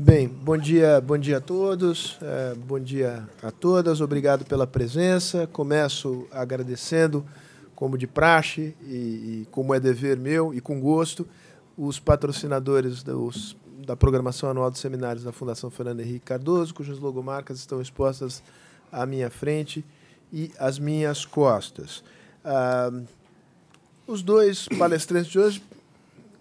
Bem, bom dia, bom dia a todos, é, bom dia a todas, obrigado pela presença. Começo agradecendo, como de praxe e, e como é dever meu e com gosto, os patrocinadores dos, da programação anual dos seminários da Fundação Fernando Henrique Cardoso, cujas logomarcas estão expostas à minha frente e às minhas costas. Ah, os dois palestrantes de hoje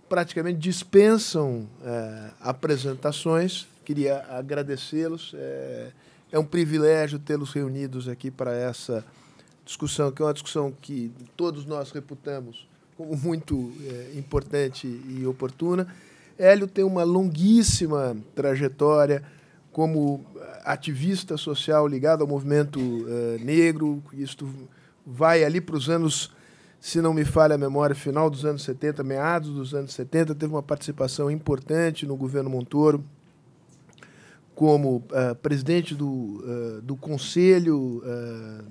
praticamente dispensam é, apresentações. Queria agradecê-los. É, é um privilégio tê-los reunidos aqui para essa discussão, que é uma discussão que todos nós reputamos como muito é, importante e oportuna. Hélio tem uma longuíssima trajetória como ativista social ligado ao movimento é, negro. Isto vai ali para os anos se não me falha a memória, final dos anos 70, meados dos anos 70, teve uma participação importante no governo Montoro como uh, presidente do, uh, do conselho, uh, eh,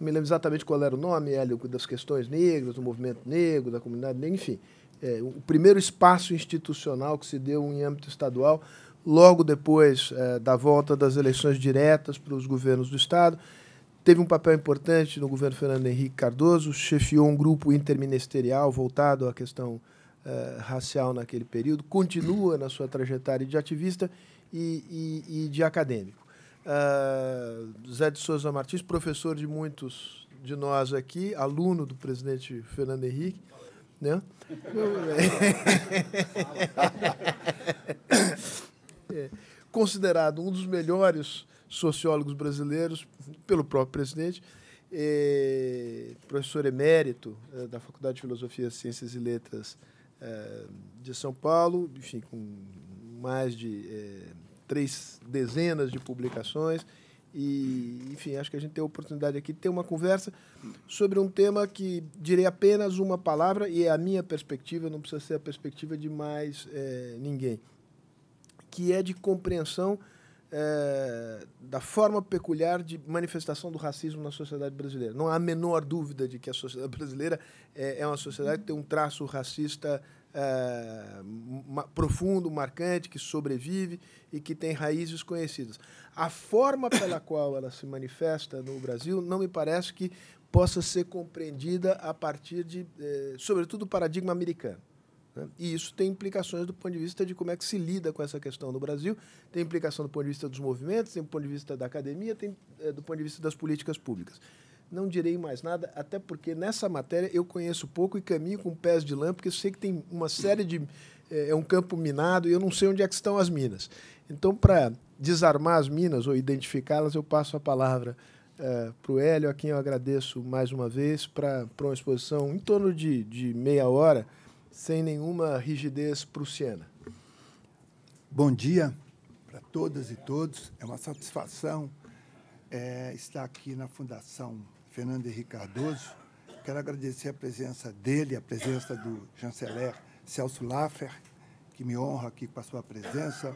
não me lembro exatamente qual era o nome, Hélio, das questões negras, do movimento negro, da comunidade negra, enfim. É, o primeiro espaço institucional que se deu em âmbito estadual, logo depois da volta das eleições diretas para os governos do Estado teve um papel importante no governo Fernando Henrique Cardoso, chefiou um grupo interministerial voltado à questão uh, racial naquele período, continua na sua trajetória de ativista e, e, e de acadêmico. Uh, Zé de Souza Martins, professor de muitos de nós aqui, aluno do presidente Fernando Henrique. Né? é, considerado um dos melhores sociólogos brasileiros, pelo próprio presidente, é, professor emérito é, da Faculdade de Filosofia, Ciências e Letras é, de São Paulo, enfim, com mais de é, três dezenas de publicações. E, enfim, acho que a gente tem a oportunidade aqui de ter uma conversa sobre um tema que direi apenas uma palavra, e é a minha perspectiva, não precisa ser a perspectiva de mais é, ninguém, que é de compreensão é, da forma peculiar de manifestação do racismo na sociedade brasileira. Não há a menor dúvida de que a sociedade brasileira é, é uma sociedade que tem um traço racista é, ma profundo, marcante, que sobrevive e que tem raízes conhecidas. A forma pela qual ela se manifesta no Brasil não me parece que possa ser compreendida a partir de, é, sobretudo, o paradigma americano. Né? E isso tem implicações do ponto de vista de como é que se lida com essa questão no Brasil, tem implicação do ponto de vista dos movimentos, tem do ponto de vista da academia, tem é, do ponto de vista das políticas públicas. Não direi mais nada, até porque nessa matéria eu conheço pouco e caminho com pés de lã, porque eu sei que tem uma série de. É, é um campo minado e eu não sei onde é que estão as minas. Então, para desarmar as minas ou identificá-las, eu passo a palavra é, eh, para o Hélio, a quem eu agradeço mais uma vez, para uma exposição em torno de, de meia hora sem nenhuma rigidez prussiana. Bom dia para todas e todos. É uma satisfação é, estar aqui na Fundação Fernando Henrique Cardoso. Quero agradecer a presença dele, a presença do chanceler Celso Laffer, que me honra aqui com a sua presença.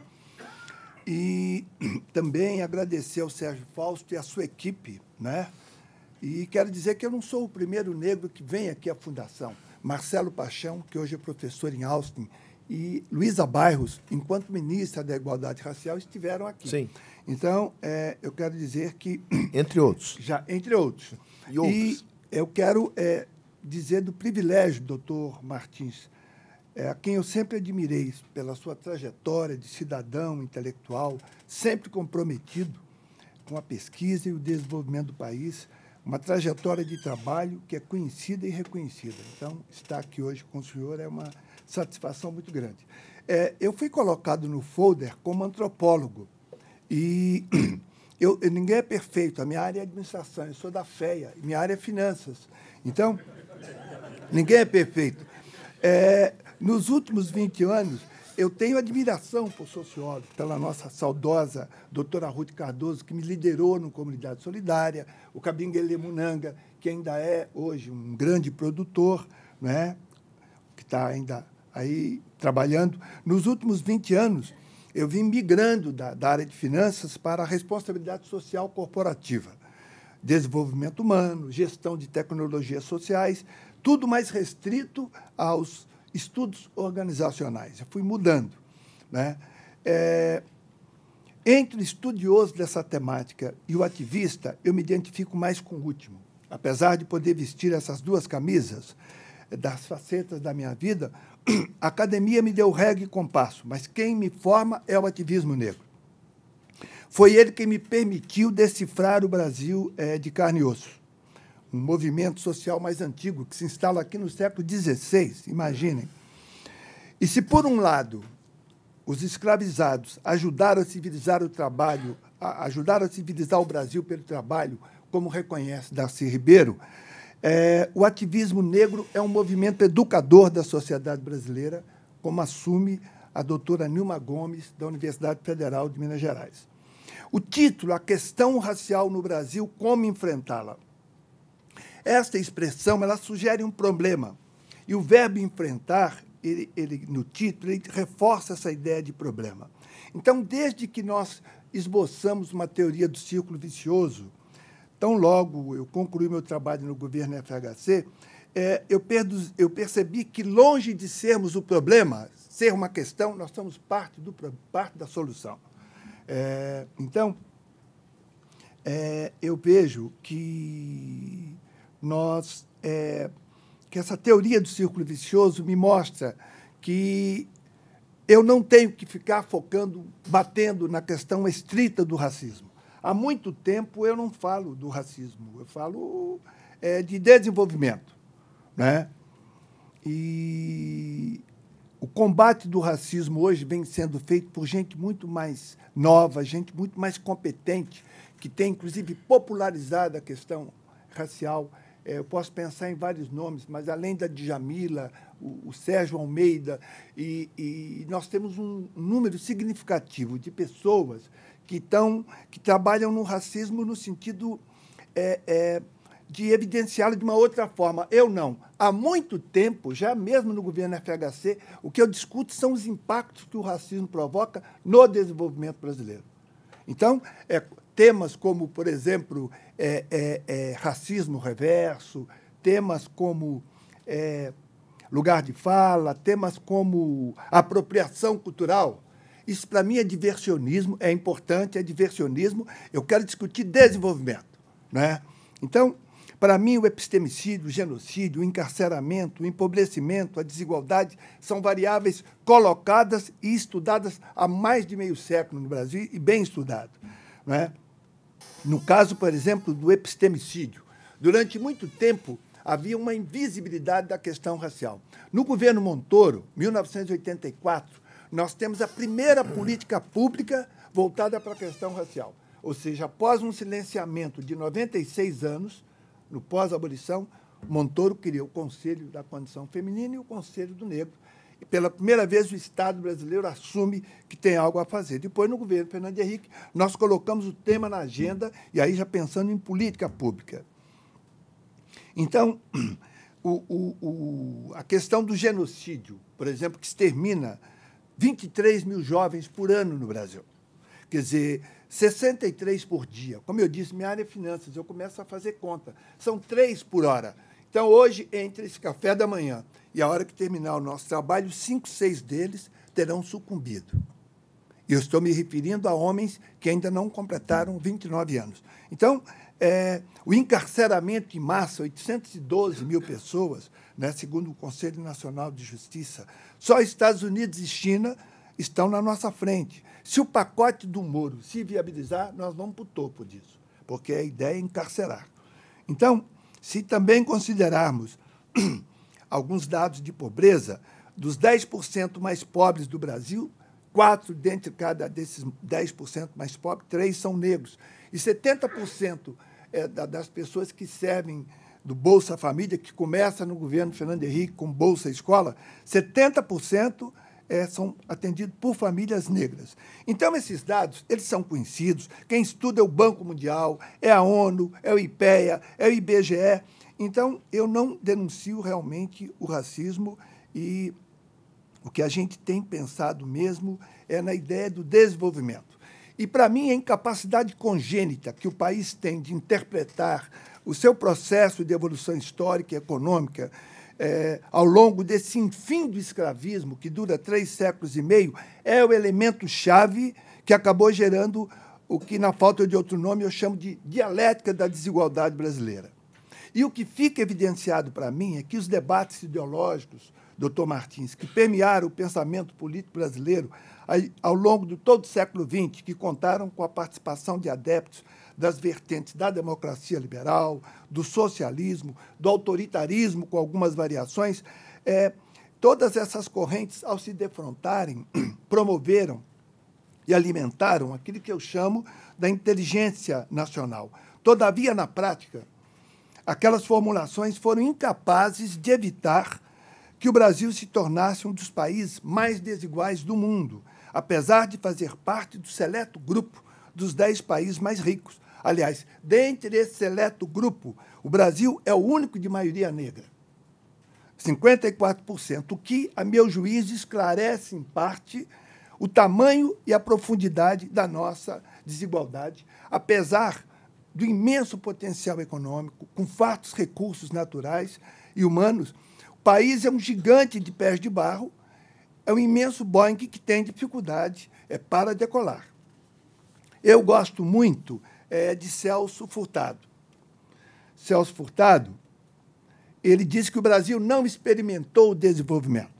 E também agradecer ao Sérgio Fausto e à sua equipe, né? E quero dizer que eu não sou o primeiro negro que vem aqui à Fundação. Marcelo Paixão, que hoje é professor em Austin, e Luísa Bairros, enquanto ministra da Igualdade Racial, estiveram aqui. Sim. Então, é, eu quero dizer que. Entre outros. Já, entre outros. E, outros. e eu quero é, dizer do privilégio, doutor Martins, é, a quem eu sempre admirei pela sua trajetória de cidadão intelectual, sempre comprometido com a pesquisa e o desenvolvimento do país uma trajetória de trabalho que é conhecida e reconhecida. Então, estar aqui hoje com o senhor é uma satisfação muito grande. É, eu fui colocado no folder como antropólogo e eu, ninguém é perfeito. A minha área é administração, eu sou da FEA, minha área é finanças. Então, ninguém é perfeito. É, nos últimos 20 anos, eu tenho admiração por sociólogo, pela nossa saudosa doutora Ruth Cardoso, que me liderou no Comunidade Solidária, o Cabinguele Munanga, que ainda é hoje um grande produtor, né? que está ainda aí trabalhando. Nos últimos 20 anos, eu vim migrando da, da área de finanças para a responsabilidade social corporativa, desenvolvimento humano, gestão de tecnologias sociais, tudo mais restrito aos estudos organizacionais. Eu fui mudando. Né? É, entre o estudioso dessa temática e o ativista, eu me identifico mais com o último. Apesar de poder vestir essas duas camisas eh, das facetas da minha vida, a academia me deu reggae e compasso, mas quem me forma é o ativismo negro. Foi ele quem me permitiu decifrar o Brasil é, de carne e osso um movimento social mais antigo, que se instala aqui no século XVI, imaginem. E se, por um lado, os escravizados ajudaram a civilizar o trabalho, a ajudaram a civilizar o Brasil pelo trabalho, como reconhece Darcy Ribeiro, é, o ativismo negro é um movimento educador da sociedade brasileira, como assume a doutora Nilma Gomes, da Universidade Federal de Minas Gerais. O título, A Questão Racial no Brasil, Como Enfrentá-la, esta expressão ela sugere um problema. E o verbo enfrentar, ele, ele no título, ele reforça essa ideia de problema. Então, desde que nós esboçamos uma teoria do círculo vicioso, tão logo eu concluí meu trabalho no governo FHC, é, eu, perdu, eu percebi que, longe de sermos o problema, ser uma questão, nós somos parte, do, parte da solução. É, então, é, eu vejo que nós é, que essa teoria do círculo vicioso me mostra que eu não tenho que ficar focando, batendo na questão estrita do racismo. Há muito tempo eu não falo do racismo, eu falo é, de desenvolvimento. Né? E o combate do racismo hoje vem sendo feito por gente muito mais nova, gente muito mais competente, que tem, inclusive, popularizado a questão racial é, eu posso pensar em vários nomes, mas além da Djamila, o, o Sérgio Almeida, e, e, nós temos um número significativo de pessoas que, tão, que trabalham no racismo no sentido é, é, de evidenciá-lo de uma outra forma. Eu não. Há muito tempo, já mesmo no governo FHC, o que eu discuto são os impactos que o racismo provoca no desenvolvimento brasileiro. Então, é, temas como, por exemplo, é, é, é, racismo reverso, temas como é, lugar de fala, temas como apropriação cultural. Isso, para mim, é diversionismo, é importante, é diversionismo. Eu quero discutir desenvolvimento. Né? Então, para mim, o epistemicídio, o genocídio, o encarceramento, o empobrecimento, a desigualdade são variáveis colocadas e estudadas há mais de meio século no Brasil e bem estudadas. né no caso, por exemplo, do epistemicídio, durante muito tempo havia uma invisibilidade da questão racial. No governo Montoro, 1984, nós temos a primeira política pública voltada para a questão racial. Ou seja, após um silenciamento de 96 anos, no pós-abolição, Montoro criou o Conselho da Condição Feminina e o Conselho do Negro, pela primeira vez, o Estado brasileiro assume que tem algo a fazer. Depois, no governo Fernando Henrique, nós colocamos o tema na agenda, e aí já pensando em política pública. Então, o, o, o, a questão do genocídio, por exemplo, que extermina 23 mil jovens por ano no Brasil. Quer dizer, 63 por dia. Como eu disse, minha área é finanças, eu começo a fazer conta. São três por hora. Então, hoje, entre esse café da manhã e a hora que terminar o nosso trabalho, cinco, seis deles terão sucumbido. E eu estou me referindo a homens que ainda não completaram 29 anos. Então, é, o encarceramento em massa, 812 mil pessoas, né, segundo o Conselho Nacional de Justiça, só Estados Unidos e China estão na nossa frente. Se o pacote do Moro se viabilizar, nós vamos para o topo disso, porque a ideia é encarcerar. Então, se também considerarmos alguns dados de pobreza, dos 10% mais pobres do Brasil, quatro dentre cada desses 10% mais pobres, três são negros. E 70% é das pessoas que servem do Bolsa Família, que começa no governo Fernando Henrique com Bolsa Escola, 70% é, são atendidos por famílias negras. Então, esses dados, eles são conhecidos. Quem estuda é o Banco Mundial, é a ONU, é o IPEA, é o IBGE. Então, eu não denuncio realmente o racismo e o que a gente tem pensado mesmo é na ideia do desenvolvimento. E, para mim, a incapacidade congênita que o país tem de interpretar o seu processo de evolução histórica e econômica é, ao longo desse infim do escravismo, que dura três séculos e meio, é o elemento-chave que acabou gerando o que, na falta de outro nome, eu chamo de dialética da desigualdade brasileira. E o que fica evidenciado para mim é que os debates ideológicos, doutor Martins, que permearam o pensamento político brasileiro ao longo de todo o século XX, que contaram com a participação de adeptos das vertentes da democracia liberal, do socialismo, do autoritarismo, com algumas variações, é, todas essas correntes, ao se defrontarem, promoveram e alimentaram aquilo que eu chamo da inteligência nacional. Todavia, na prática, Aquelas formulações foram incapazes de evitar que o Brasil se tornasse um dos países mais desiguais do mundo, apesar de fazer parte do seleto grupo dos dez países mais ricos. Aliás, dentre esse seleto grupo, o Brasil é o único de maioria negra. 54%, o que, a meu juízo, esclarece em parte o tamanho e a profundidade da nossa desigualdade, apesar do imenso potencial econômico, com fartos recursos naturais e humanos, o país é um gigante de pés de barro, é um imenso Boeing que tem dificuldade é, para decolar. Eu gosto muito é, de Celso Furtado. Celso Furtado, ele disse que o Brasil não experimentou o desenvolvimento.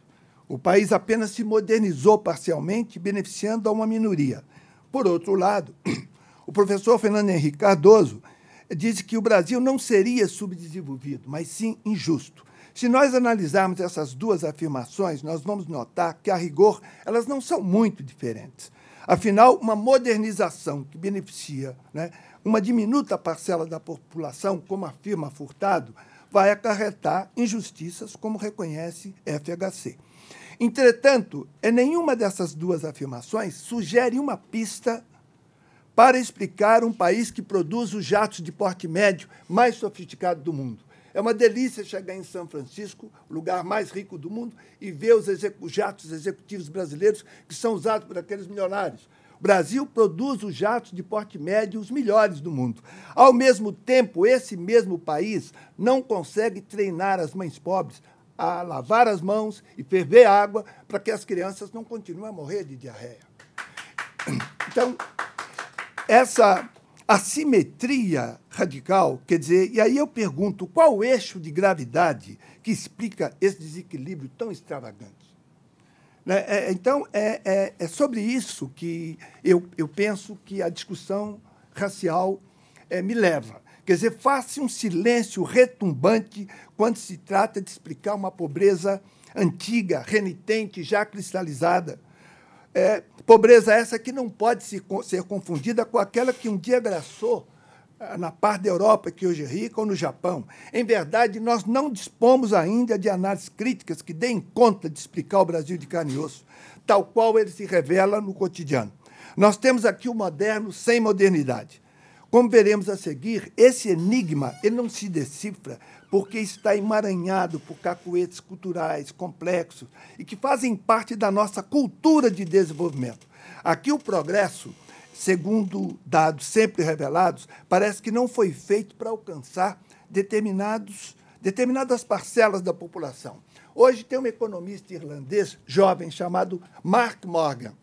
O país apenas se modernizou parcialmente, beneficiando a uma minoria. Por outro lado, O professor Fernando Henrique Cardoso disse que o Brasil não seria subdesenvolvido, mas sim injusto. Se nós analisarmos essas duas afirmações, nós vamos notar que, a rigor, elas não são muito diferentes. Afinal, uma modernização que beneficia né, uma diminuta parcela da população, como afirma Furtado, vai acarretar injustiças, como reconhece FHC. Entretanto, é nenhuma dessas duas afirmações sugere uma pista para explicar um país que produz os jatos de porte médio mais sofisticado do mundo. É uma delícia chegar em São Francisco, o lugar mais rico do mundo, e ver os, os jatos executivos brasileiros que são usados por aqueles milionários. O Brasil produz os jatos de porte médio os melhores do mundo. Ao mesmo tempo, esse mesmo país não consegue treinar as mães pobres a lavar as mãos e ferver água para que as crianças não continuem a morrer de diarreia. Então, essa assimetria radical, quer dizer, e aí eu pergunto, qual o eixo de gravidade que explica esse desequilíbrio tão extravagante? Né? É, então, é, é, é, sobre isso que eu, eu penso que a discussão racial é, me leva. Quer dizer, faça um silêncio retumbante quando se trata de explicar uma pobreza antiga, renitente, já cristalizada. É, Pobreza essa que não pode se, ser confundida com aquela que um dia agraçou ah, na parte da Europa, que hoje é rica, ou no Japão. Em verdade, nós não dispomos ainda de análises críticas que deem conta de explicar o Brasil de carne e osso, tal qual ele se revela no cotidiano. Nós temos aqui o moderno sem modernidade. Como veremos a seguir, esse enigma ele não se decifra porque está emaranhado por cacuetes culturais complexos e que fazem parte da nossa cultura de desenvolvimento. Aqui o progresso, segundo dados sempre revelados, parece que não foi feito para alcançar determinados, determinadas parcelas da população. Hoje tem um economista irlandês jovem chamado Mark Morgan.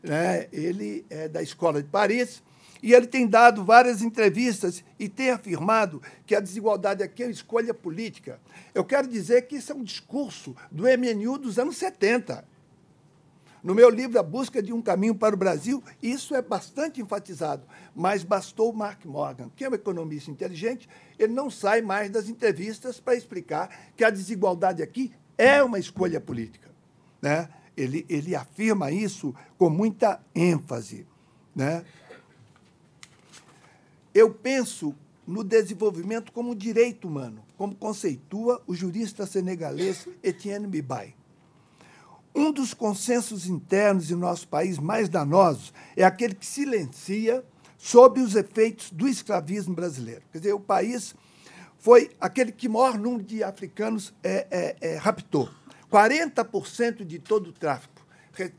Né? Ele é da Escola de Paris e ele tem dado várias entrevistas e tem afirmado que a desigualdade aqui é uma escolha política. Eu quero dizer que isso é um discurso do MNU dos anos 70. No meu livro, A Busca de um Caminho para o Brasil, isso é bastante enfatizado, mas bastou Mark Morgan, que é um economista inteligente, ele não sai mais das entrevistas para explicar que a desigualdade aqui é uma escolha política. Né? Ele, ele afirma isso com muita ênfase. Né? Eu penso no desenvolvimento como direito humano, como conceitua o jurista senegalês Etienne Mbaye. Um dos consensos internos em nosso país mais danosos é aquele que silencia sobre os efeitos do escravismo brasileiro. Quer dizer, o país foi aquele que maior número de africanos é, é, é, raptou. 40% de todo o tráfico.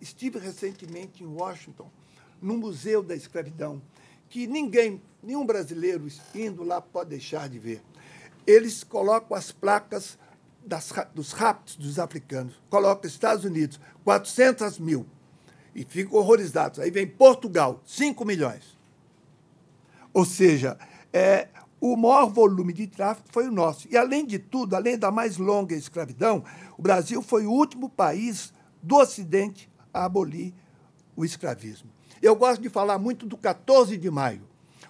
Estive recentemente em Washington, no Museu da Escravidão, que ninguém, nenhum brasileiro indo lá pode deixar de ver. Eles colocam as placas das, dos raptos dos africanos, colocam Estados Unidos, 400 mil, e ficam horrorizados. Aí vem Portugal, 5 milhões. Ou seja, é, o maior volume de tráfico foi o nosso. E, além de tudo, além da mais longa escravidão, o Brasil foi o último país do Ocidente a abolir o escravismo. Eu gosto de falar muito do 14 de maio.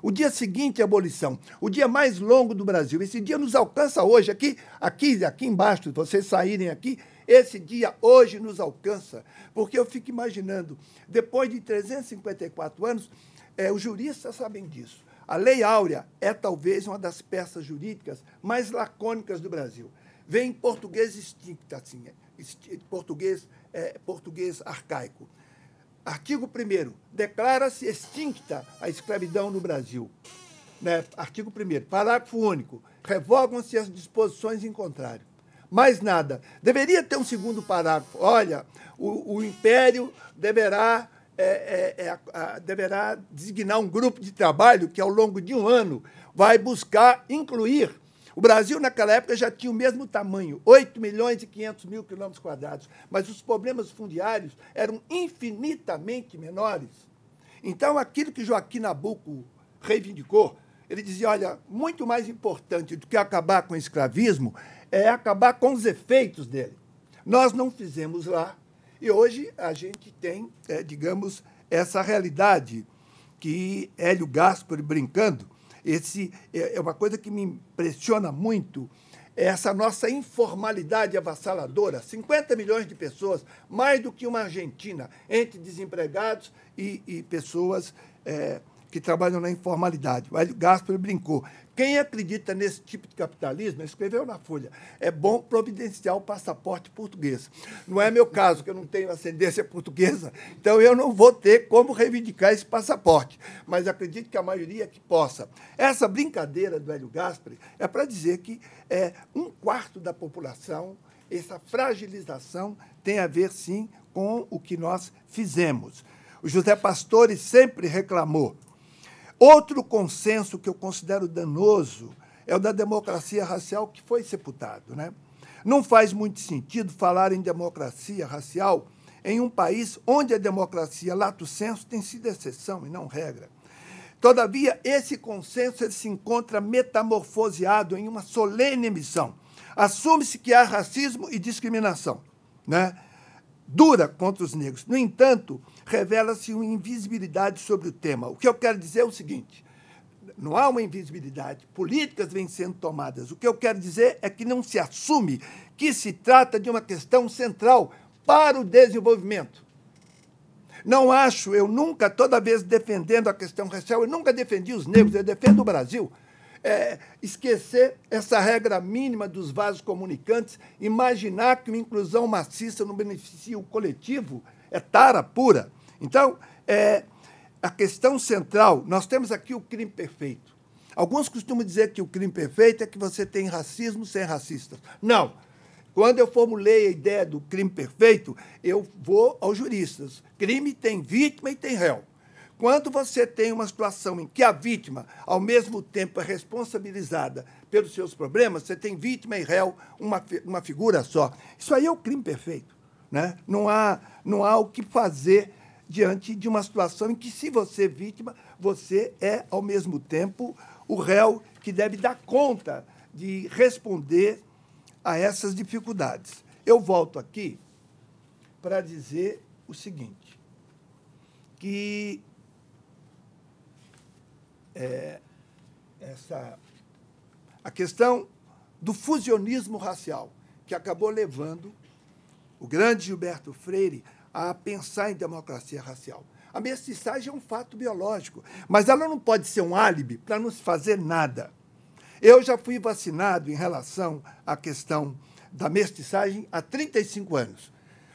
O dia seguinte à abolição, o dia mais longo do Brasil. Esse dia nos alcança hoje aqui, aqui, aqui embaixo, se vocês saírem aqui, esse dia hoje nos alcança, porque eu fico imaginando, depois de 354 anos, é, os juristas sabem disso. A Lei Áurea é talvez uma das peças jurídicas mais lacônicas do Brasil. Vem em português extinto, assim, eh, português, é, português arcaico. Artigo 1 Declara-se extinta a escravidão no Brasil. Né? Artigo 1 Parágrafo único. Revogam-se as disposições em contrário. Mais nada. Deveria ter um segundo parágrafo. Olha, o, o Império deverá é, é, é, a, deverá designar um grupo de trabalho que, ao longo de um ano, vai buscar incluir o Brasil, naquela época, já tinha o mesmo tamanho, 8 milhões e 500 mil quilômetros quadrados, mas os problemas fundiários eram infinitamente menores. Então, aquilo que Joaquim Nabuco reivindicou, ele dizia: olha, muito mais importante do que acabar com o escravismo é acabar com os efeitos dele. Nós não fizemos lá, e hoje a gente tem, é, digamos, essa realidade que Hélio Gaspar brincando, esse é, é uma coisa que me impressiona muito é essa nossa informalidade avassaladora, 50 milhões de pessoas, mais do que uma Argentina, entre desempregados e, e pessoas é, que trabalham na informalidade. O Hélio Gaspar brincou. Quem acredita nesse tipo de capitalismo, escreveu na Folha, é bom providenciar o passaporte português. Não é meu caso, que eu não tenho ascendência portuguesa, então eu não vou ter como reivindicar esse passaporte, mas acredito que a maioria que possa. Essa brincadeira do Hélio Gaspar é para dizer que é, um quarto da população, essa fragilização tem a ver, sim, com o que nós fizemos. O José Pastore sempre reclamou Outro consenso que eu considero danoso é o da democracia racial que foi sepultado. Né? Não faz muito sentido falar em democracia racial em um país onde a democracia lato senso tem sido exceção e não regra. Todavia, esse consenso se encontra metamorfoseado em uma solene missão. Assume-se que há racismo e discriminação, né? dura contra os negros. No entanto, revela-se uma invisibilidade sobre o tema. O que eu quero dizer é o seguinte: não há uma invisibilidade, políticas vêm sendo tomadas. O que eu quero dizer é que não se assume que se trata de uma questão central para o desenvolvimento. Não acho, eu nunca, toda vez defendendo a questão racial, eu nunca defendi os negros, eu defendo o Brasil é, esquecer essa regra mínima dos vasos comunicantes, imaginar que uma inclusão maciça não beneficia o coletivo, é tara pura. Então, é, a questão central, nós temos aqui o crime perfeito. Alguns costumam dizer que o crime perfeito é que você tem racismo sem racistas. Não. Quando eu formulei a ideia do crime perfeito, eu vou aos juristas. Crime tem vítima e tem réu. Quando você tem uma situação em que a vítima, ao mesmo tempo, é responsabilizada pelos seus problemas, você tem vítima e réu, uma, uma figura só. Isso aí é o crime perfeito. Né? Não, há, não há o que fazer diante de uma situação em que, se você é vítima, você é, ao mesmo tempo, o réu que deve dar conta de responder a essas dificuldades. Eu volto aqui para dizer o seguinte, que é, essa, a questão do fusionismo racial, que acabou levando o grande Gilberto Freire a pensar em democracia racial. A mestiçagem é um fato biológico, mas ela não pode ser um álibi para não se fazer nada. Eu já fui vacinado em relação à questão da mestiçagem há 35 anos.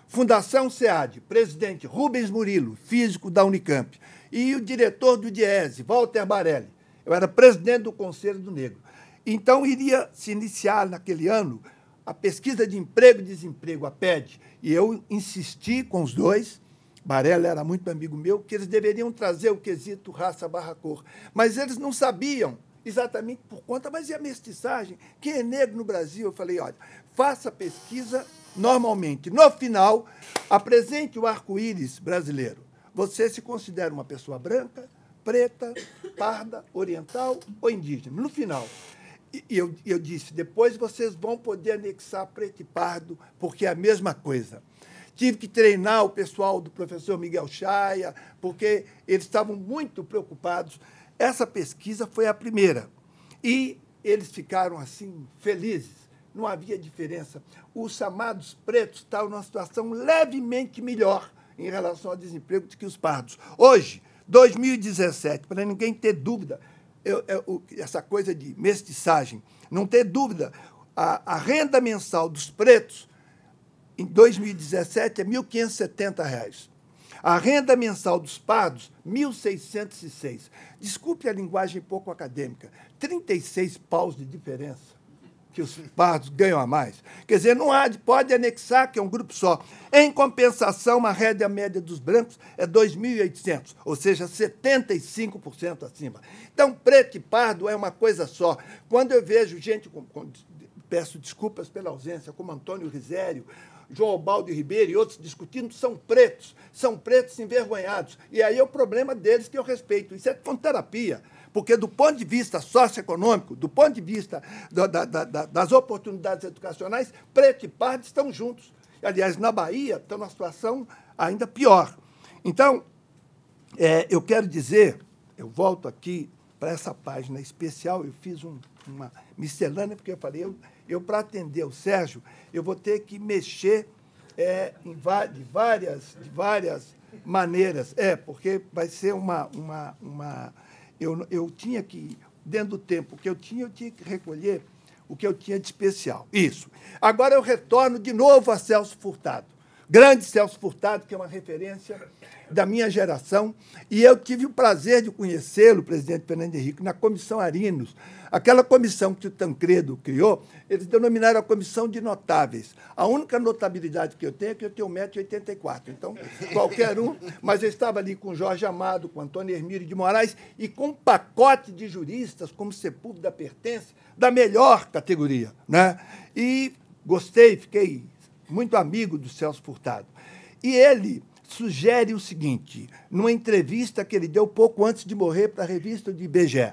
Fundação SEAD, presidente Rubens Murilo, físico da Unicamp e o diretor do Diese, Walter Barelli. Eu era presidente do Conselho do Negro. Então, iria se iniciar naquele ano a pesquisa de emprego e desemprego, a PED, e eu insisti com os dois, Barelli era muito amigo meu, que eles deveriam trazer o quesito raça barra cor. Mas eles não sabiam exatamente por conta, mas e é a mestiçagem? Quem é negro no Brasil? Eu falei, olha, faça a pesquisa normalmente. No final, apresente o arco-íris brasileiro. Você se considera uma pessoa branca, preta, parda, oriental ou indígena? No final. E eu, eu disse, depois vocês vão poder anexar preto e pardo, porque é a mesma coisa. Tive que treinar o pessoal do professor Miguel Chaia, porque eles estavam muito preocupados. Essa pesquisa foi a primeira. E eles ficaram assim, felizes. Não havia diferença. Os chamados pretos estavam numa situação levemente melhor em relação ao desemprego do que os pardos. Hoje, 2017, para ninguém ter dúvida, eu, eu, é, essa coisa de mestiçagem, não ter dúvida, a, a renda mensal dos pretos em 2017 é R$ 1.570. Reais. A renda mensal dos pardos, 1.606. Desculpe a linguagem pouco acadêmica, 36 paus de diferença que os pardos ganham a mais. Quer dizer, não há, pode anexar, que é um grupo só. Em compensação, uma rédea média dos brancos é 2.800, ou seja, 75% acima. Então, preto e pardo é uma coisa só. Quando eu vejo gente, com, com, peço desculpas pela ausência, como Antônio Risério, João Baldo Ribeiro e outros discutindo são pretos, são pretos envergonhados. E aí é o problema deles que eu respeito. Isso é com terapia porque do ponto de vista socioeconômico, do ponto de vista da, da, da, das oportunidades educacionais, preto e pardo estão juntos. Aliás, na Bahia estão numa situação ainda pior. Então, é, eu quero dizer, eu volto aqui para essa página especial, eu fiz um, uma miscelânea, porque eu falei, eu, eu para atender o Sérgio, eu vou ter que mexer é, de, várias, de várias maneiras. É, porque vai ser uma, uma, uma eu, eu tinha que, dentro do tempo que eu tinha, eu tinha que recolher o que eu tinha de especial. Isso. Agora eu retorno de novo a Celso Furtado grande Celso Furtado, que é uma referência da minha geração, e eu tive o prazer de conhecê-lo, presidente Fernando Henrique, na Comissão Arinos. Aquela comissão que o Tancredo criou, eles denominaram a Comissão de Notáveis. A única notabilidade que eu tenho é que eu tenho 1,84m. Então, qualquer um. Mas eu estava ali com Jorge Amado, com Antônio Hermílio de Moraes e com um pacote de juristas, como Sepúlveda pertence, da melhor categoria. Né? E gostei, fiquei muito amigo do Celso Furtado. E ele sugere o seguinte, numa entrevista que ele deu pouco antes de morrer para a revista de IBGE.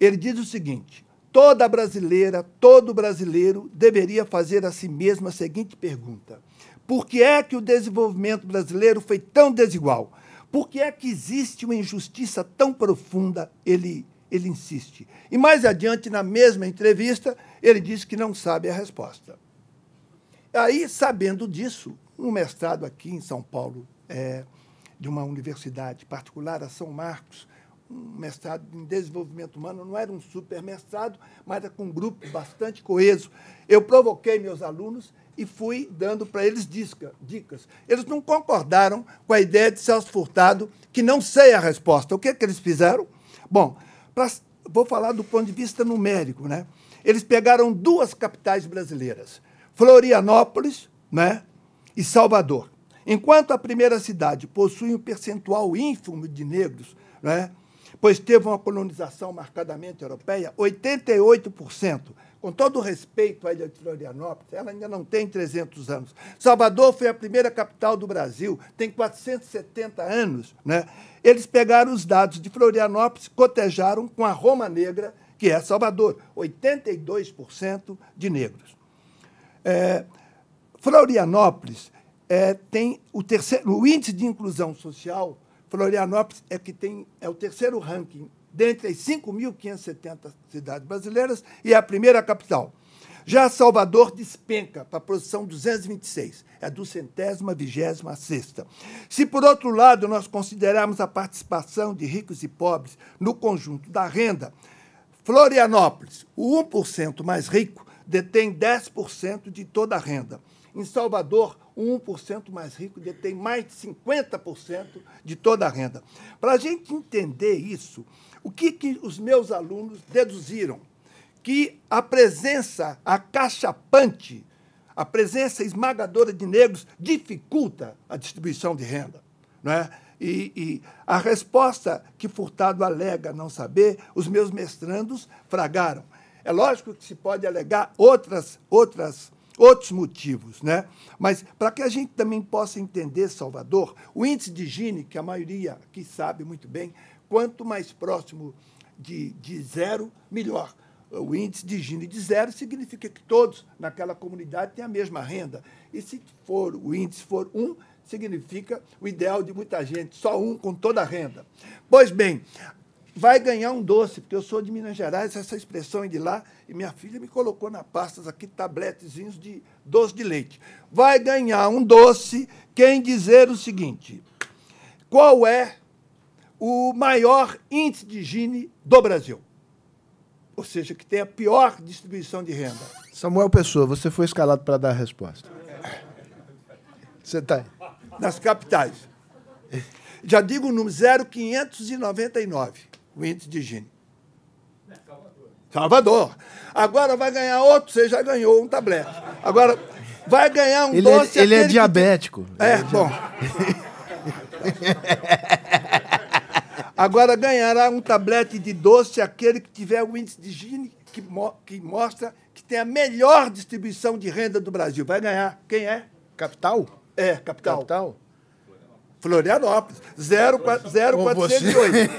Ele diz o seguinte: toda brasileira, todo brasileiro deveria fazer a si mesmo a seguinte pergunta: por que é que o desenvolvimento brasileiro foi tão desigual? Por que é que existe uma injustiça tão profunda? Ele, ele insiste. E mais adiante, na mesma entrevista, ele diz que não sabe a resposta. Aí, sabendo disso, um mestrado aqui em São Paulo, é, de uma universidade particular, a São Marcos, um mestrado em desenvolvimento humano, não era um super mestrado, mas era com um grupo bastante coeso. Eu provoquei meus alunos e fui dando para eles disca, dicas. Eles não concordaram com a ideia de Celso Furtado, que não sei a resposta. O que, é que eles fizeram? Bom, pra, vou falar do ponto de vista numérico. Né? Eles pegaram duas capitais brasileiras, Florianópolis né, e Salvador. Enquanto a primeira cidade possui um percentual ínfimo de negros, né, pois teve uma colonização marcadamente europeia, 88%. Com todo respeito à ilha de Florianópolis, ela ainda não tem 300 anos. Salvador foi a primeira capital do Brasil, tem 470 anos. Né? Eles pegaram os dados de Florianópolis, cotejaram com a Roma Negra, que é Salvador, 82% de negros. É, Florianópolis é, tem o terceiro o índice de inclusão social. Florianópolis é que tem é o terceiro ranking dentre as 5.570 cidades brasileiras e é a primeira capital. Já Salvador despenca para a posição 226, é do centésima vigésima sexta. Se, por outro lado, nós considerarmos a participação de ricos e pobres no conjunto da renda, Florianópolis, o 1% mais rico, detém 10% de toda a renda. Em Salvador, o 1% mais rico detém mais de 50% de toda a renda. Para a gente entender isso, o que, que os meus alunos deduziram? Que a presença acachapante, a presença esmagadora de negros dificulta a distribuição de renda. Não é? E, e, a resposta que Furtado alega não saber, os meus mestrandos fragaram. É lógico que se pode alegar outras, outras, outros motivos, né? Mas para que a gente também possa entender Salvador, o índice de Gini, que a maioria aqui sabe muito bem, quanto mais próximo de, de zero, melhor. O índice de Gini de zero significa que todos naquela comunidade têm a mesma renda. E se for o índice for um, significa o ideal de muita gente, só um com toda a renda. Pois bem, vai ganhar um doce, porque eu sou de Minas Gerais, essa expressão é de lá, e minha filha me colocou na pastas aqui tabletezinhos de doce de leite. Vai ganhar um doce quem dizer o seguinte: qual é o maior índice de Gini do Brasil? Ou seja, que tem a pior distribuição de renda. Samuel Pessoa, você foi escalado para dar a resposta. Você está aí. Nas capitais. Já digo o número 0,599 o índice de Gini. Salvador. Agora vai ganhar outro, você já ganhou um tablete. Agora vai ganhar um ele é- doce. É, é, ele é diabético. Que... É, bom. Agora ganhará um tablete de doce aquele que tiver o índice de Gini que, mo que mostra que tem a melhor distribuição de renda do Brasil. Vai ganhar. Quem é? Capital? É, capital. Capital? Florianópolis, 0,408.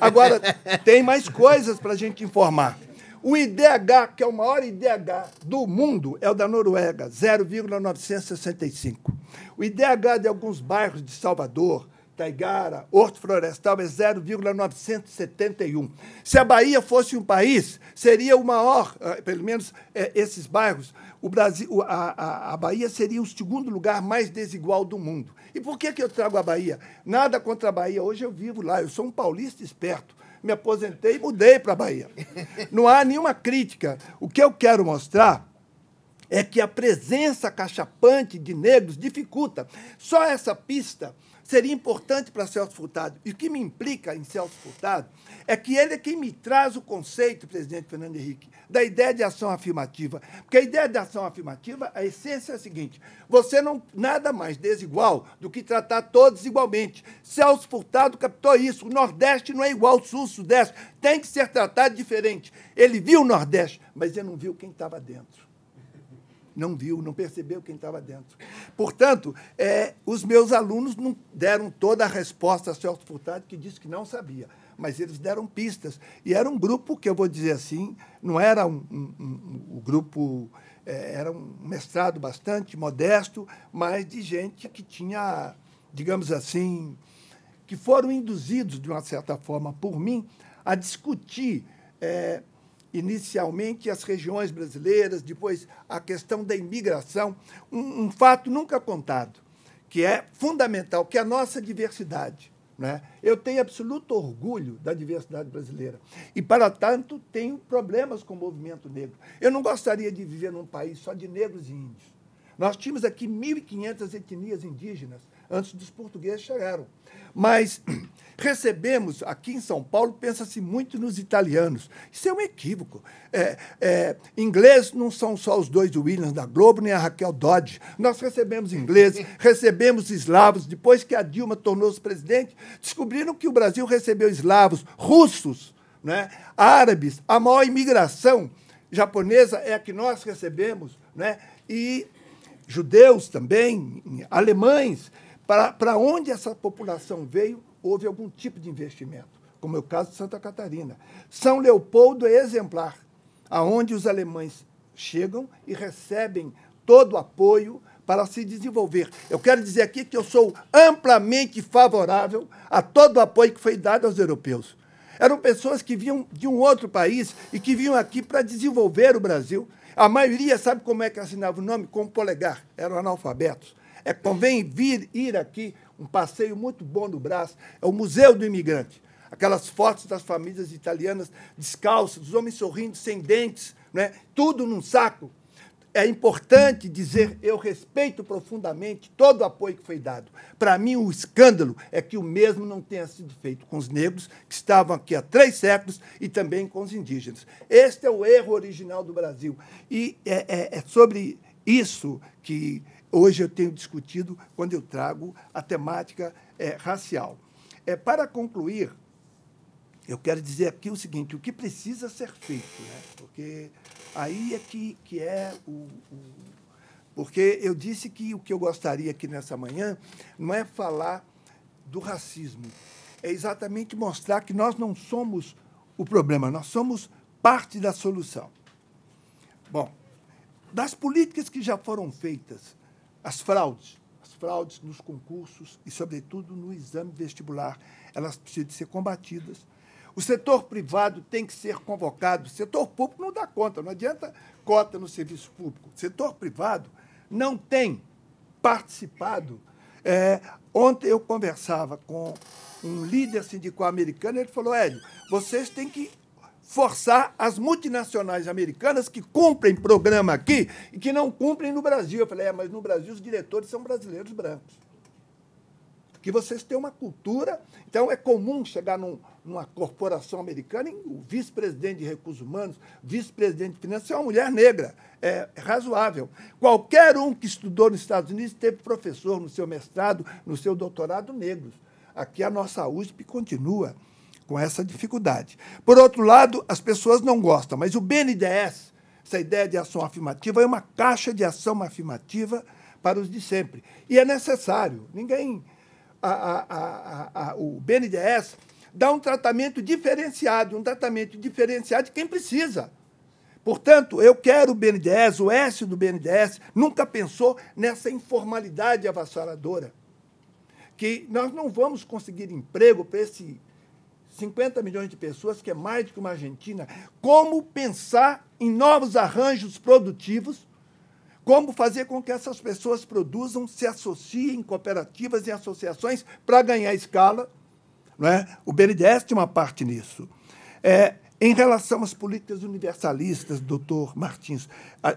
Agora, tem mais coisas para a gente informar. O IDH, que é o maior IDH do mundo, é o da Noruega, 0,965. O IDH de alguns bairros de Salvador, Taigara, Horto Florestal é 0,971. Se a Bahia fosse um país, seria o maior, eh, pelo menos é, esses bairros, o Brasil, a, a, a, Bahia seria o segundo lugar mais desigual do mundo. E por que, que eu trago a Bahia? Nada contra a Bahia, hoje eu vivo lá, eu sou um paulista esperto. Me aposentei e mudei para a Bahia. Não há nenhuma crítica. O que eu quero mostrar é que a presença cachapante de negros dificulta. Só essa pista seria importante para Celso Furtado. E o que me implica em Celso Furtado é que ele é quem me traz o conceito, presidente Fernando Henrique, da ideia de ação afirmativa. Porque a ideia de ação afirmativa, a essência é a seguinte: você não nada mais desigual do que tratar todos igualmente. Celso Furtado captou isso. O Nordeste não é igual ao Sul, Sudeste. Tem que ser tratado diferente. Ele viu o Nordeste, mas ele não viu quem estava dentro não viu, não percebeu quem estava dentro. Portanto, é, os meus alunos não deram toda a resposta a Celso Furtado, que disse que não sabia, mas eles deram pistas. E era um grupo que, eu vou dizer assim, não era um, um, um, um grupo é, era um mestrado bastante modesto, mas de gente que tinha, digamos assim, que foram induzidos, de uma certa forma, por mim, a discutir é, inicialmente as regiões brasileiras, depois a questão da imigração, um, um fato nunca contado, que é fundamental, que é a nossa diversidade. Né? Eu tenho absoluto orgulho da diversidade brasileira e, para tanto, tenho problemas com o movimento negro. Eu não gostaria de viver num país só de negros e índios. Nós tínhamos aqui 1.500 etnias indígenas antes dos portugueses chegaram. Mas recebemos, aqui em São Paulo, pensa-se muito nos italianos. Isso é um equívoco. É, é, inglês não são só os dois Williams da Globo, nem a Raquel Dodge. Nós recebemos ingleses, recebemos eslavos. Depois que a Dilma tornou-se presidente, descobriram que o Brasil recebeu eslavos, russos, né, árabes. A maior imigração japonesa é a que nós recebemos, né, e judeus também, alemães. Para onde essa população veio, houve algum tipo de investimento, como é o caso de Santa Catarina. São Leopoldo é exemplar, aonde os alemães chegam e recebem todo o apoio para se desenvolver. Eu quero dizer aqui que eu sou amplamente favorável a todo o apoio que foi dado aos europeus. Eram pessoas que vinham de um outro país e que vinham aqui para desenvolver o Brasil. A maioria sabe como é que assinava o nome? Com o polegar. Eram analfabetos. É convém vir ir aqui, um passeio muito bom no Brasil. é o Museu do Imigrante. Aquelas fotos das famílias italianas descalças, dos homens sorrindo, sem dentes, né? tudo num saco. É importante dizer, eu respeito profundamente todo o apoio que foi dado. Para mim, o escândalo é que o mesmo não tenha sido feito com os negros, que estavam aqui há três séculos, e também com os indígenas. Este é o erro original do Brasil. E é, é, é sobre isso que hoje eu tenho discutido quando eu trago a temática é, racial. É, para concluir, eu quero dizer aqui o seguinte: o que precisa ser feito, né? porque aí é que, que é o, o. Porque eu disse que o que eu gostaria aqui nessa manhã não é falar do racismo, é exatamente mostrar que nós não somos o problema, nós somos parte da solução. Bom, das políticas que já foram feitas, as fraudes, as fraudes nos concursos e, sobretudo, no exame vestibular. Elas precisam ser combatidas. O setor privado tem que ser convocado. O setor público não dá conta, não adianta cota no serviço público. O setor privado não tem participado. É, ontem eu conversava com um líder sindical americano, ele falou: Hélio, vocês têm que forçar as multinacionais americanas que cumprem programa aqui e que não cumprem no Brasil. Eu falei, é, mas no Brasil os diretores são brasileiros brancos. Que vocês têm uma cultura. Então, é comum chegar num, numa corporação americana e o vice-presidente de recursos humanos, vice-presidente de finanças, é uma mulher negra. É razoável. Qualquer um que estudou nos Estados Unidos teve professor no seu mestrado, no seu doutorado negros. Aqui a nossa USP continua com essa dificuldade. Por outro lado, as pessoas não gostam, mas o BNDES, essa ideia de ação afirmativa, é uma caixa de ação afirmativa para os de sempre. E é necessário. Ninguém. A, a, a, o BNDES dá um tratamento diferenciado, um tratamento diferenciado de quem precisa. Portanto, eu quero o BNDES, o S do BNDES nunca pensou nessa informalidade avassaladora. Que nós não vamos conseguir emprego para esse 50 milhões de pessoas, que é mais do que uma Argentina, como pensar em novos arranjos produtivos, como fazer com que essas pessoas produzam, se associem em cooperativas e associações para ganhar escala. Não é? O BNDES tem uma parte nisso. É, em relação às políticas universalistas, doutor Martins,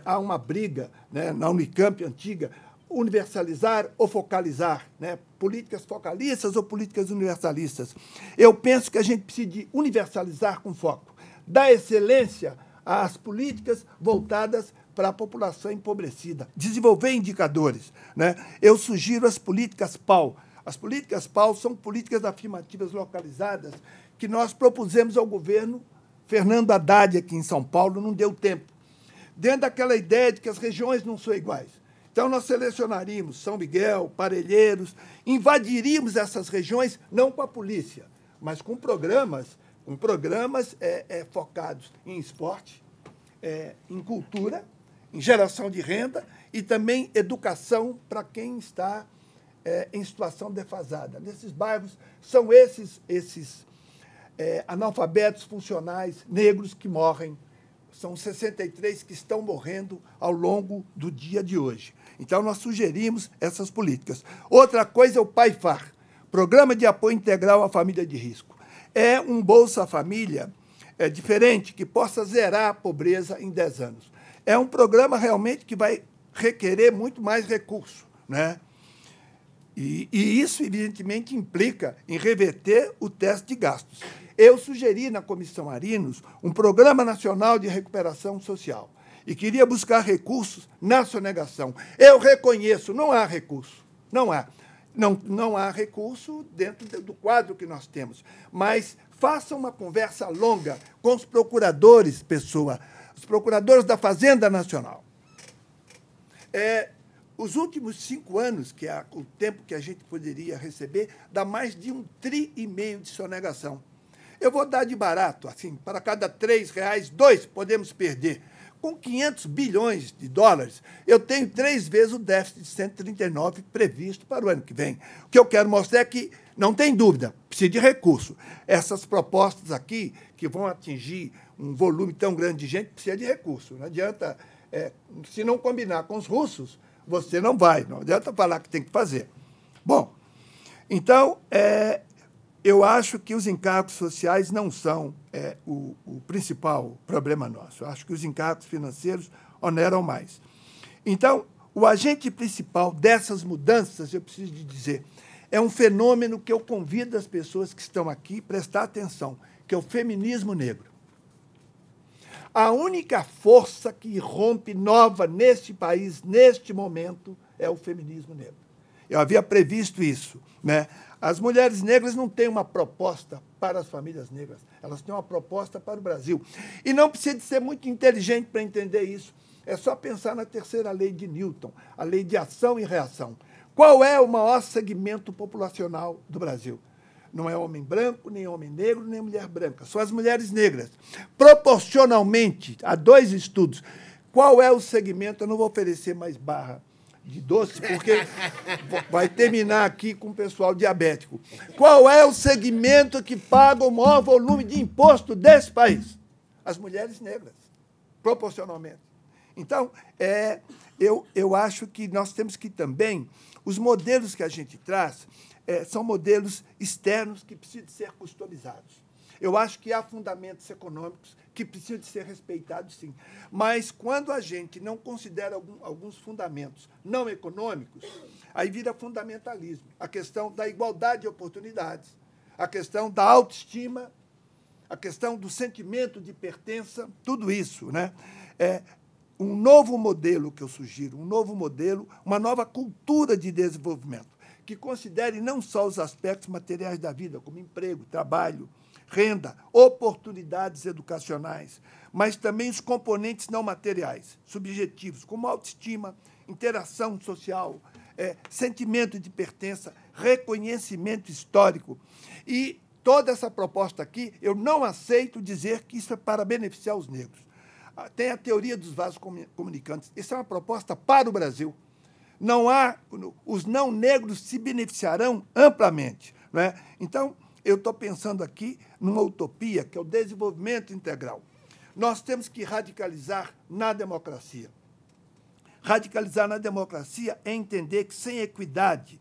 há uma briga né, na Unicamp antiga universalizar ou focalizar, né? políticas focalistas ou políticas universalistas. Eu penso que a gente precisa de universalizar com foco, dar excelência às políticas voltadas para a população empobrecida, desenvolver indicadores. Né? Eu sugiro as políticas PAU. As políticas PAU são políticas afirmativas localizadas que nós propusemos ao governo Fernando Haddad aqui em São Paulo, não deu tempo. Dentro daquela ideia de que as regiões não são iguais então, nós selecionaríamos São Miguel, Parelheiros, invadiríamos essas regiões, não com a polícia, mas com programas, com programas é, é, focados em esporte, é, em cultura, em geração de renda e também educação para quem está é, em situação defasada. Nesses bairros são esses, esses é, analfabetos funcionais negros que morrem são 63 que estão morrendo ao longo do dia de hoje. Então, nós sugerimos essas políticas. Outra coisa é o PAIFAR Programa de Apoio Integral à Família de Risco. É um Bolsa Família é, diferente, que possa zerar a pobreza em 10 anos. É um programa realmente que vai requerer muito mais recurso. Né? E, e, isso, evidentemente, implica em reverter o teste de gastos. Eu sugeri na Comissão Arinos um Programa Nacional de Recuperação Social e queria buscar recursos na sonegação. Eu reconheço, não há recurso, não há. Não, não há recurso dentro do quadro que nós temos. Mas faça uma conversa longa com os procuradores, pessoa, os procuradores da Fazenda Nacional. É, os últimos cinco anos, que é o tempo que a gente poderia receber, dá mais de um tri e meio de sonegação. Eu vou dar de barato, assim, para cada três reais, dois podemos perder com 500 bilhões de dólares, eu tenho três vezes o déficit de 139 previsto para o ano que vem. O que eu quero mostrar é que, não tem dúvida, precisa de recurso. Essas propostas aqui, que vão atingir um volume tão grande de gente, precisa de recurso. Não adianta, é, se não combinar com os russos, você não vai. Não adianta falar que tem que fazer. Bom, então, é, eu acho que os encargos sociais não são é, o, o, principal problema nosso. Eu acho que os encargos financeiros oneram mais. Então, o agente principal dessas mudanças, eu preciso de dizer, é um fenômeno que eu convido as pessoas que estão aqui a prestar atenção, que é o feminismo negro. A única força que rompe nova neste país, neste momento, é o feminismo negro. Eu havia previsto isso, né? As mulheres negras não têm uma proposta para as famílias negras, elas têm uma proposta para o Brasil. E não precisa de ser muito inteligente para entender isso. É só pensar na terceira lei de Newton, a lei de ação e reação. Qual é o maior segmento populacional do Brasil? Não é homem branco, nem homem negro, nem mulher branca. São as mulheres negras. Proporcionalmente, há dois estudos. Qual é o segmento? Eu não vou oferecer mais barra de doce porque vai terminar aqui com o pessoal diabético. Qual é o segmento que paga o maior volume de imposto desse país? As mulheres negras, proporcionalmente. Então, é, eu, eu acho que nós temos que também, os modelos que a gente traz é, são modelos externos que precisam ser customizados. Eu acho que há fundamentos econômicos que precisa de ser respeitado, sim. Mas quando a gente não considera algum, alguns fundamentos não econômicos, aí vira fundamentalismo. A questão da igualdade de oportunidades, a questão da autoestima, a questão do sentimento de pertença, tudo isso, né? É, um novo modelo que eu sugiro, um novo modelo, uma nova cultura de desenvolvimento, que considere não só os aspectos materiais da vida, como emprego, trabalho, renda, oportunidades educacionais, mas também os componentes não materiais, subjetivos, como autoestima, interação social, é, sentimento de pertença, reconhecimento histórico. E toda essa proposta aqui, eu não aceito dizer que isso é para beneficiar os negros. Ah, tem a teoria dos vasos comunicantes. Isso é uma proposta para o Brasil. Não há. Os não negros se beneficiarão amplamente. Não é? Então eu estou pensando aqui numa utopia, que é o desenvolvimento integral. Nós temos que radicalizar na democracia. Radicalizar na democracia é entender que sem equidade,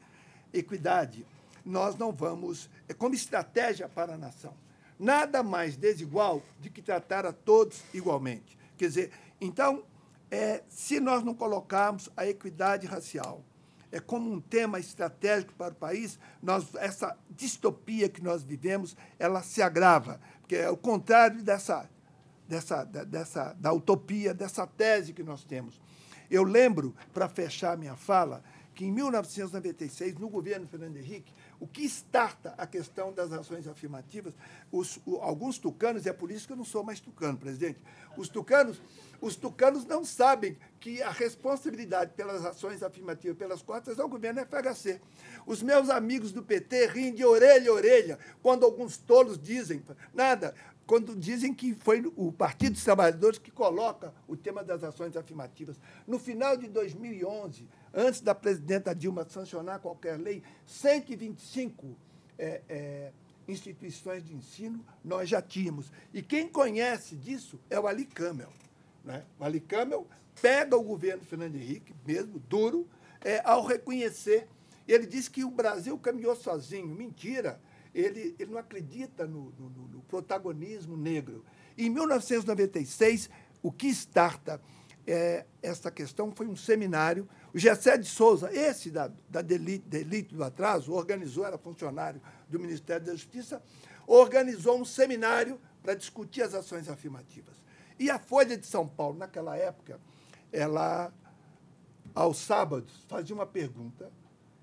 equidade, nós não vamos, é como estratégia para a nação, nada mais desigual de que tratar a todos igualmente. Quer dizer, então, é, se nós não colocarmos a equidade racial, é, como um tema estratégico para o país, nós, essa distopia que nós vivemos, ela se agrava, porque é o contrário dessa, dessa, da, dessa, da utopia, dessa tese que nós temos. Eu lembro, para fechar minha fala, que em 1996, no governo Fernando Henrique, o que starta a questão das ações afirmativas, os, o, alguns tucanos, e é por isso que eu não sou mais tucano, presidente, os tucanos, os tucanos não sabem que a responsabilidade pelas ações afirmativas, pelas cotas, é o governo FHC. Os meus amigos do PT riem de orelha a orelha quando alguns tolos dizem, nada, quando dizem que foi o Partido dos Trabalhadores que coloca o tema das ações afirmativas. No final de 2011, antes da presidenta Dilma sancionar qualquer lei, 125 é, é, instituições de ensino nós já tínhamos. E quem conhece disso é o Ali Camel. Né? O Ali Camel pega o governo Fernando Henrique, mesmo duro, é, ao reconhecer. Ele diz que o Brasil caminhou sozinho. Mentira! Ele, ele não acredita no, no, no protagonismo negro. Em 1996, o que starta é, esta questão foi um seminário o Gessé de Souza, esse da, da delito, delito do atraso, organizou, era funcionário do Ministério da Justiça, organizou um seminário para discutir as ações afirmativas. E a Folha de São Paulo, naquela época, ela, aos sábados, fazia uma pergunta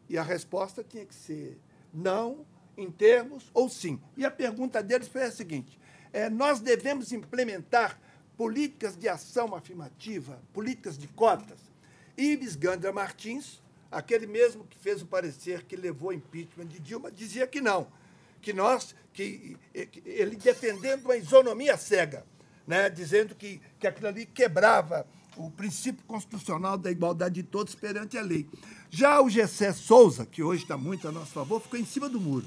e a resposta tinha que ser não, em termos, ou sim. E a pergunta deles foi a seguinte: é, nós devemos implementar políticas de ação afirmativa, políticas de cotas, Ibis Gandra Martins, aquele mesmo que fez o parecer que levou o impeachment de Dilma, dizia que não, que nós, que, que ele defendendo uma isonomia cega, né, dizendo que, que aquilo ali quebrava o princípio constitucional da igualdade de todos perante a lei. Já o Gessé Souza, que hoje está muito a nosso favor, ficou em cima do muro,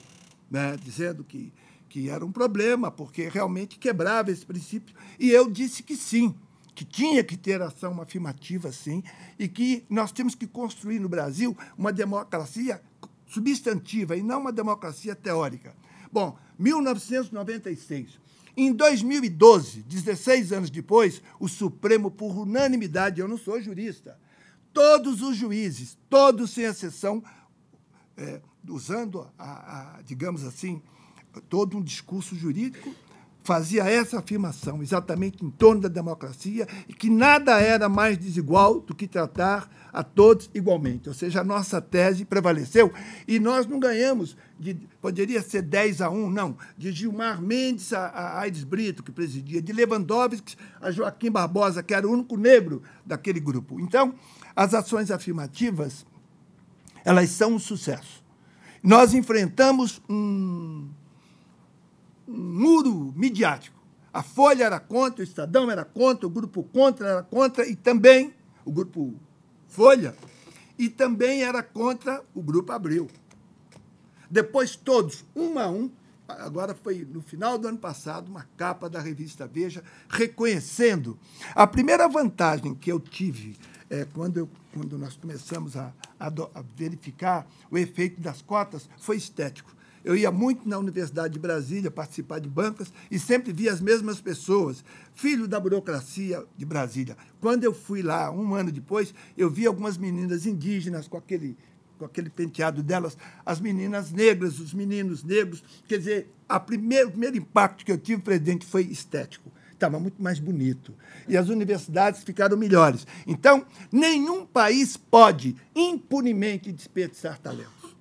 né, dizendo que, que era um problema, porque realmente quebrava esse princípio. E eu disse que sim, que tinha que ter ação afirmativa, sim, e que nós temos que construir no Brasil uma democracia substantiva e não uma democracia teórica. Bom, 1996. Em 2012, 16 anos depois, o Supremo, por unanimidade, eu não sou jurista, todos os juízes, todos sem exceção, é, usando, a, a, digamos assim, todo um discurso jurídico, fazia essa afirmação, exatamente em torno da democracia, e que nada era mais desigual do que tratar a todos igualmente. Ou seja, a nossa tese prevaleceu e nós não ganhamos, de, poderia ser 10 a 1, não, de Gilmar Mendes a, a Aires Brito, que presidia, de Lewandowski a Joaquim Barbosa, que era o único negro daquele grupo. Então, as ações afirmativas, elas são um sucesso. Nós enfrentamos um muro midiático. A Folha era contra, o Estadão era contra, o Grupo Contra era contra, e também o Grupo Folha, e também era contra o Grupo Abril. Depois, todos, um a um, agora foi no final do ano passado, uma capa da revista Veja reconhecendo. A primeira vantagem que eu tive é, quando, eu, quando nós começamos a, a, a verificar o efeito das cotas foi estético. Eu ia muito na Universidade de Brasília participar de bancas e sempre via as mesmas pessoas, filho da burocracia de Brasília. Quando eu fui lá, um ano depois, eu vi algumas meninas indígenas com aquele com aquele penteado delas, as meninas negras, os meninos negros. Quer dizer, a primeiro, o primeiro impacto que eu tive, presidente, foi estético. Estava muito mais bonito. E as universidades ficaram melhores. Então, nenhum país pode impunemente desperdiçar talentos.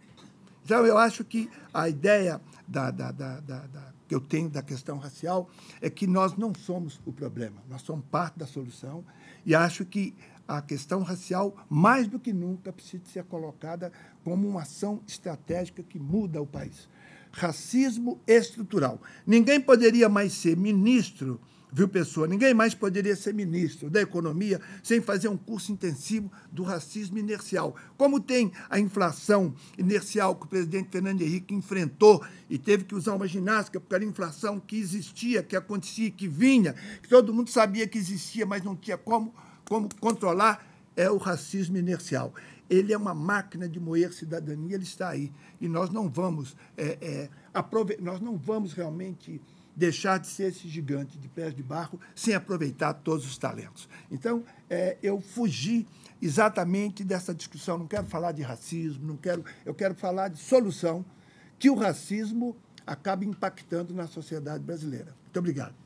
Então, eu acho que a ideia da, da, da, da, que eu tenho da questão racial é que nós não somos o problema, nós somos parte da solução e acho que a questão racial, mais do que nunca, precisa ser colocada como uma ação estratégica que muda o país. Racismo estrutural. Ninguém poderia mais ser ministro viu, pessoa? Ninguém mais poderia ser ministro da economia sem fazer um curso intensivo do racismo inercial. Como tem a inflação inercial que o presidente Fernando Henrique enfrentou e teve que usar uma ginástica, porque era inflação que existia, que acontecia, que vinha, que todo mundo sabia que existia, mas não tinha como, como controlar, é o racismo inercial. Ele é uma máquina de moer cidadania, ele está aí. E nós não vamos, é, é, nós não vamos realmente deixar de ser esse gigante de pés de barro sem aproveitar todos os talentos. Então, é, eu fugi exatamente dessa discussão. Não quero falar de racismo, não quero, eu quero falar de solução que o racismo acaba impactando na sociedade brasileira. Muito obrigado.